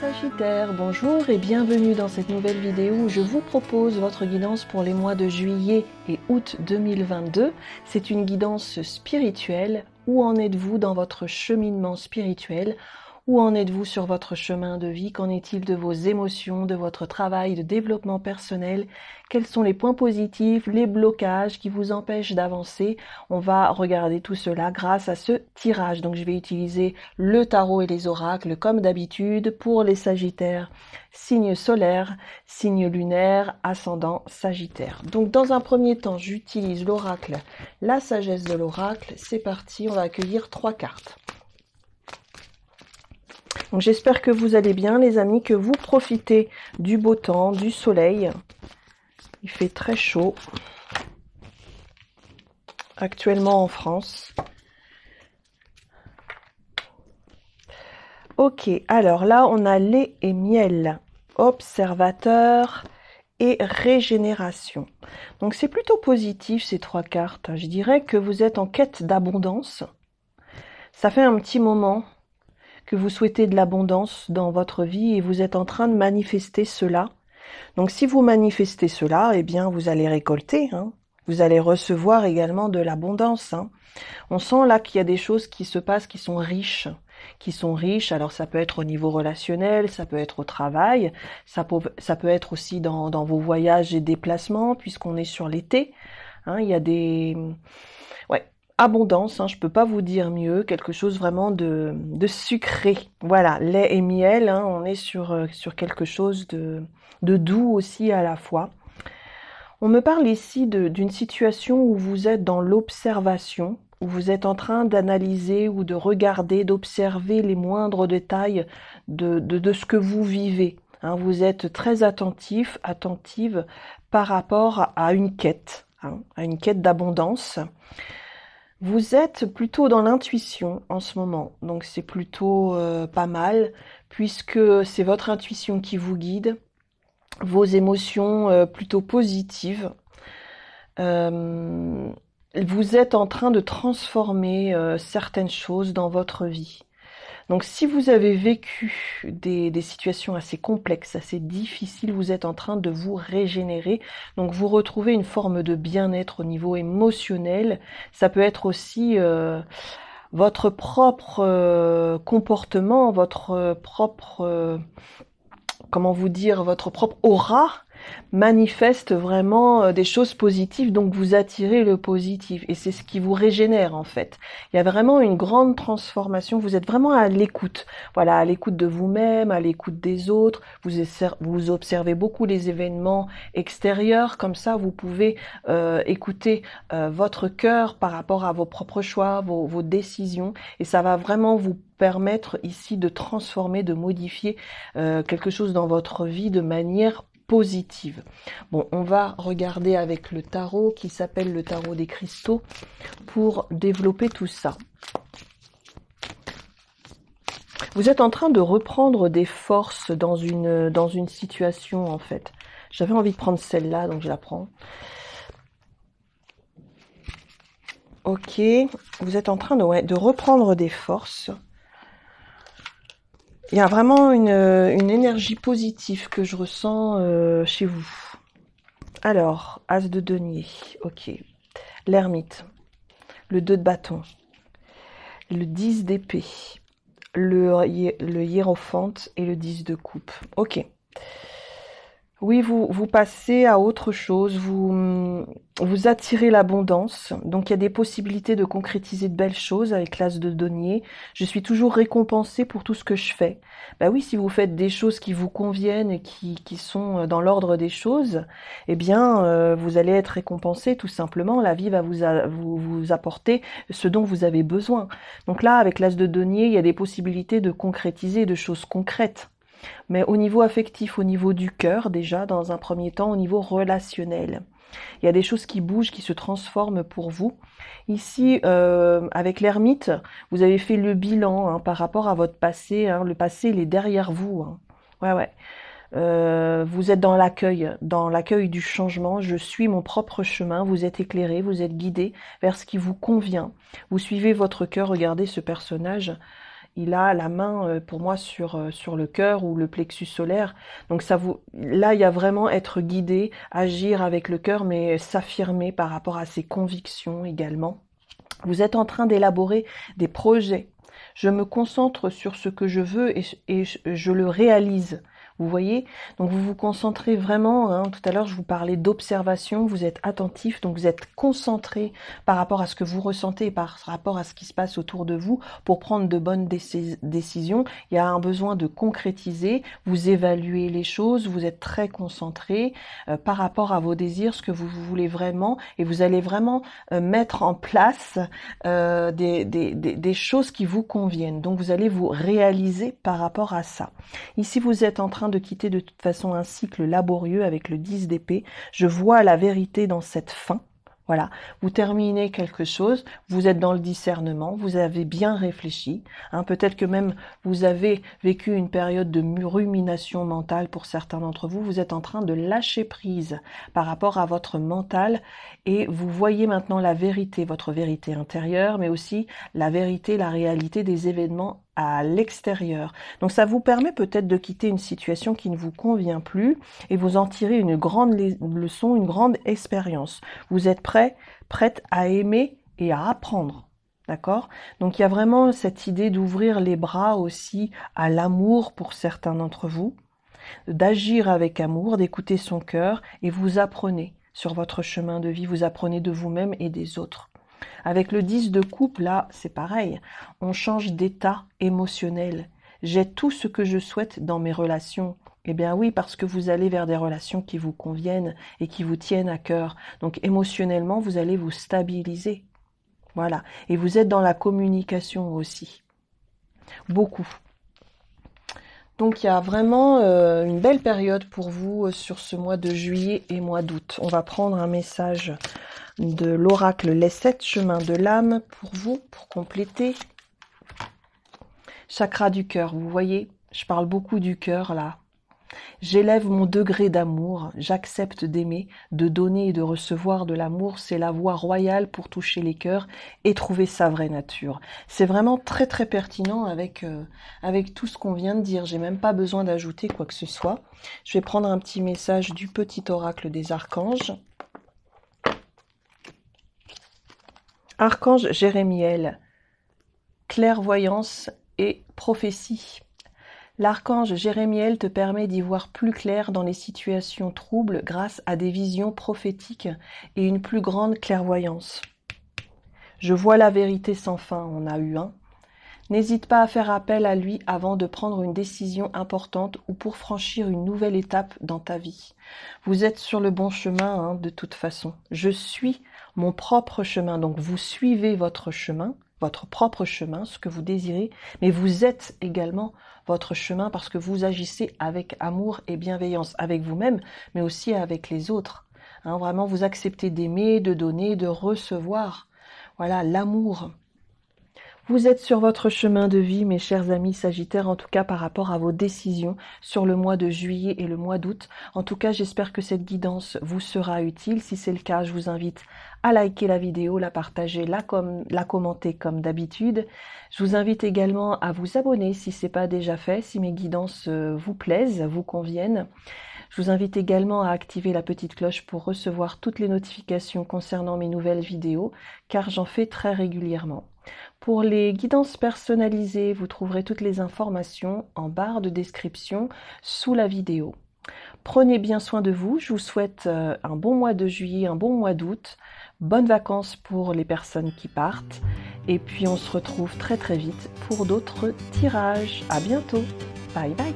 Sagittaire, bonjour et bienvenue dans cette nouvelle vidéo où je vous propose votre guidance pour les mois de juillet et août 2022. C'est une guidance spirituelle. Où en êtes-vous dans votre cheminement spirituel où en êtes-vous sur votre chemin de vie Qu'en est-il de vos émotions, de votre travail, de développement personnel Quels sont les points positifs, les blocages qui vous empêchent d'avancer On va regarder tout cela grâce à ce tirage. Donc je vais utiliser le tarot et les oracles comme d'habitude pour les Sagittaires, signe solaire, signe lunaire, ascendant Sagittaire. Donc dans un premier temps, j'utilise l'oracle, la sagesse de l'oracle. C'est parti, on va accueillir trois cartes j'espère que vous allez bien les amis, que vous profitez du beau temps, du soleil. Il fait très chaud actuellement en France. Ok, alors là on a lait et miel, observateur et régénération. Donc c'est plutôt positif ces trois cartes. Je dirais que vous êtes en quête d'abondance. Ça fait un petit moment que vous souhaitez de l'abondance dans votre vie et vous êtes en train de manifester cela. Donc si vous manifestez cela, eh bien vous allez récolter, hein. vous allez recevoir également de l'abondance. Hein. On sent là qu'il y a des choses qui se passent qui sont riches qui sont riches. Alors ça peut être au niveau relationnel, ça peut être au travail, ça peut, ça peut être aussi dans, dans vos voyages et déplacements, puisqu'on est sur l'été. Hein, il y a des... Ouais, abondance, hein, je ne peux pas vous dire mieux, quelque chose vraiment de, sucré. Voilà, lait et miel, hein, on est sur, euh, quelque chose de, doux aussi à la fois. On me parle ici d'une situation où vous êtes dans l'observation, où vous êtes en train d'analyser ou de regarder, d'observer les moindres détails de, ce que vous vivez. Hein. vous êtes très attentif, attentive par rapport à une quête, à une quête d'abondance. Vous êtes plutôt dans l'intuition en ce moment, donc c'est plutôt euh, pas mal, puisque c'est votre intuition qui vous guide, vos émotions euh, plutôt positives. Euh, vous êtes en train de transformer certaines choses dans votre vie. Donc si vous avez vécu des, situations assez complexes, assez difficiles, vous êtes en train de vous régénérer. Donc vous retrouvez une forme de bien-être au niveau émotionnel. Ça peut être aussi euh, votre propre euh, comportement, votre euh, propre... comment vous dire, votre propre aura manifeste vraiment euh, des choses positives, donc vous attirez le positif et c'est ce qui vous régénère en fait. Il y a vraiment une grande transformation, vous êtes vraiment à l'écoute, voilà, à l'écoute de vous-même, à l'écoute des autres, vous, vous observez beaucoup les événements extérieurs, comme ça vous pouvez euh, écouter euh, votre cœur par rapport à vos propres choix, vos, décisions et ça va vraiment vous permettre ici de transformer, de modifier quelque chose dans votre vie de manière positive. Bon, on va regarder avec le tarot qui s'appelle le tarot des cristaux pour développer tout ça. Vous êtes en train de reprendre des forces dans une, dans une situation en fait. J'avais envie de prendre celle-là, donc je la prends. Ok, vous êtes en train de, de reprendre des forces. Il y a vraiment une, énergie positive que je ressens euh, chez vous. Alors, As de denier, ok. L'ermite, le 2 de bâton, le 10 d'épée, le, le hiérophante et le 10 de coupe. Ok. Oui, vous, vous passez à autre chose, vous, vous attirez l'abondance. Donc il y a des possibilités de concrétiser de belles choses avec l'as de denier. Je suis toujours récompensée pour tout ce que je fais. Bah oui, si vous faites des choses qui vous conviennent et qui, qui sont euh, dans l'ordre des choses, eh bien euh, vous allez être récompensé tout simplement. La vie va vous, vous, vous apporter ce dont vous avez besoin. Donc là, avec l'as de denier, il y a des possibilités de concrétiser de choses concrètes mais au niveau affectif, au niveau du cœur déjà, dans un premier temps, au niveau relationnel. Il y a des choses qui bougent, qui se transforment pour vous. Ici, euh, avec l'ermite, vous avez fait le bilan hein, par rapport à votre passé. Hein. Le passé, il est derrière vous. Hein. Ouais, ouais. Euh, vous êtes dans l'accueil, dans l'accueil du changement. Je suis mon propre chemin. Vous êtes éclairé, vous êtes guidé vers ce qui vous convient. Vous suivez votre cœur. Regardez ce personnage il a la main euh, pour moi euh, sur, le cœur ou le plexus solaire. Donc ça vous, là, il y a vraiment être guidé, agir avec le cœur, mais s'affirmer par rapport à ses convictions également. Vous êtes en train d'élaborer des projets. Je me concentre sur ce que je veux et je le réalise. Vous voyez Donc vous vous concentrez vraiment, hein, tout à l'heure je vous parlais d'observation, vous êtes attentif, donc vous êtes concentré par rapport à ce que vous ressentez, par rapport à ce qui se passe autour de vous pour prendre de bonnes décisions. Il y a un besoin de concrétiser, vous évaluez les choses, vous êtes très concentré euh, par rapport à vos désirs, ce que vous voulez vraiment, et vous allez vraiment euh, mettre en place euh, des, des choses qui vous conviennent. Donc vous allez vous réaliser par rapport à ça. Ici vous êtes en train de quitter de toute façon un cycle laborieux avec le 10 d'épée. Je vois la vérité dans cette fin. Voilà, vous terminez quelque chose, vous êtes dans le discernement, vous avez bien réfléchi, hein. peut-être que même vous avez vécu une période de rumination mentale pour certains d'entre vous, vous êtes en train de lâcher prise par rapport à votre mental et vous voyez maintenant la vérité, votre vérité intérieure, mais aussi la vérité, la réalité des événements à l'extérieur. Donc ça vous permet peut-être de quitter une situation qui ne vous convient plus et vous en tirez une grande leçon, une grande expérience. Vous êtes prêt, prête à aimer et à apprendre. D'accord Donc il y a vraiment cette idée d'ouvrir les bras aussi à l'amour pour certains d'entre vous, d'agir avec amour, d'écouter son cœur et vous apprenez sur votre chemin de vie, vous apprenez de vous-même et des autres. Avec le 10 de coupe, là, c'est pareil. On change d'état émotionnel. J'ai tout ce que je souhaite dans mes relations. Eh bien oui, parce que vous allez vers des relations qui vous conviennent et qui vous tiennent à cœur. Donc émotionnellement, vous allez vous stabiliser. Voilà. Et vous êtes dans la communication aussi. Beaucoup. Donc il y a vraiment euh, une belle période pour vous euh, sur ce mois de juillet et mois d'août. On va prendre un message de l'oracle Les sept chemins de l'âme pour vous, pour compléter. Chakra du cœur, vous voyez, je parle beaucoup du cœur là. J'élève mon degré d'amour, j'accepte d'aimer, de donner et de recevoir de l'amour, c'est la voie royale pour toucher les cœurs et trouver sa vraie nature. C'est vraiment très très pertinent avec, euh, avec tout ce qu'on vient de dire, j'ai même pas besoin d'ajouter quoi que ce soit. Je vais prendre un petit message du petit oracle des archanges. Archange Jérémiel, clairvoyance et prophétie. L'archange Jérémiel te permet d'y voir plus clair dans les situations troubles grâce à des visions prophétiques et une plus grande clairvoyance. Je vois la vérité sans fin, on a eu un. N'hésite pas à faire appel à lui avant de prendre une décision importante ou pour franchir une nouvelle étape dans ta vie. Vous êtes sur le bon chemin hein, de toute façon. Je suis mon propre chemin. Donc vous suivez votre chemin, votre propre chemin, ce que vous désirez, mais vous êtes également votre chemin parce que vous agissez avec amour et bienveillance, avec vous-même, mais aussi avec les autres. Hein, vraiment, vous acceptez d'aimer, de donner, de recevoir. Voilà, l'amour. Vous êtes sur votre chemin de vie, mes chers amis Sagittaires, en tout cas par rapport à vos décisions sur le mois de juillet et le mois d'août. En tout cas, j'espère que cette guidance vous sera utile. Si c'est le cas, je vous invite à liker la vidéo, la partager, la, la commenter comme d'habitude. Je vous invite également à vous abonner si ce n'est pas déjà fait, si mes guidances euh, vous plaisent, vous conviennent. Je vous invite également à activer la petite cloche pour recevoir toutes les notifications concernant mes nouvelles vidéos, car j'en fais très régulièrement. Pour les guidances personnalisées, vous trouverez toutes les informations en barre de description sous la vidéo. Prenez bien soin de vous, je vous souhaite euh, un bon mois de juillet, un bon mois d'août, bonnes vacances pour les personnes qui partent, et puis on se retrouve très très vite pour d'autres tirages. À bientôt, bye bye